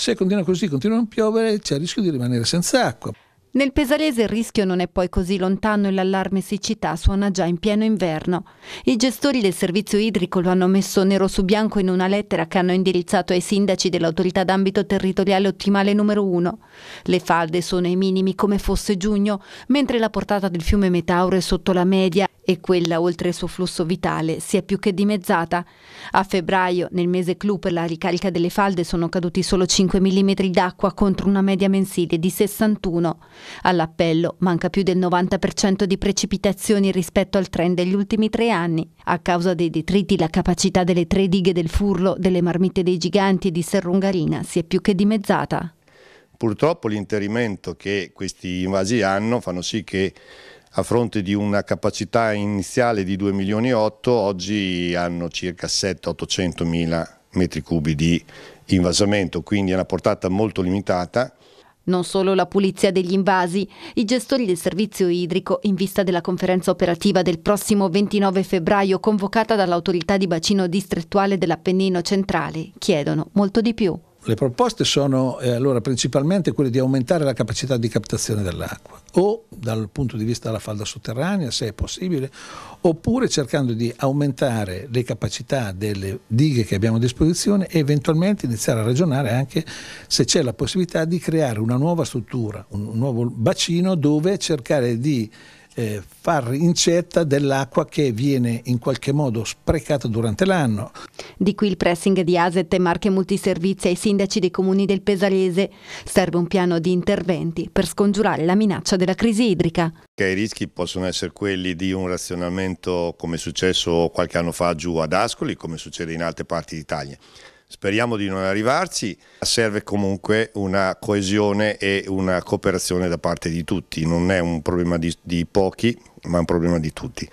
Se continua così, continuano a piovere, c'è il rischio di rimanere senza acqua. Nel Pesarese il rischio non è poi così lontano e l'allarme siccità suona già in pieno inverno. I gestori del servizio idrico lo hanno messo nero su bianco in una lettera che hanno indirizzato ai sindaci dell'autorità d'ambito territoriale ottimale numero 1. Le falde sono ai minimi come fosse giugno, mentre la portata del fiume Metauro è sotto la media e quella oltre il suo flusso vitale si è più che dimezzata. A febbraio, nel mese clou per la ricarica delle falde, sono caduti solo 5 mm d'acqua contro una media mensile di 61. All'appello manca più del 90% di precipitazioni rispetto al trend degli ultimi tre anni. A causa dei detriti, la capacità delle tre dighe del Furlo, delle marmitte dei giganti e di Serrungarina si è più che dimezzata. Purtroppo l'interimento che questi invasi hanno fanno sì che a fronte di una capacità iniziale di 2 milioni e 8, oggi hanno circa 7-800 mila metri cubi di invasamento, quindi è una portata molto limitata. Non solo la pulizia degli invasi, i gestori del servizio idrico, in vista della conferenza operativa del prossimo 29 febbraio convocata dall'autorità di bacino distrettuale dell'Appennino centrale, chiedono molto di più le proposte sono eh, allora, principalmente quelle di aumentare la capacità di captazione dell'acqua, o dal punto di vista della falda sotterranea, se è possibile, oppure cercando di aumentare le capacità delle dighe che abbiamo a disposizione e eventualmente iniziare a ragionare anche se c'è la possibilità di creare una nuova struttura, un nuovo bacino dove cercare di eh, far incetta dell'acqua che viene in qualche modo sprecata durante l'anno. Di qui il pressing di Aset e Marche Multiservizi ai sindaci dei comuni del Pesalese. Serve un piano di interventi per scongiurare la minaccia della crisi idrica. I rischi possono essere quelli di un razionamento come è successo qualche anno fa giù ad Ascoli, come succede in altre parti d'Italia speriamo di non arrivarci, serve comunque una coesione e una cooperazione da parte di tutti, non è un problema di, di pochi ma è un problema di tutti.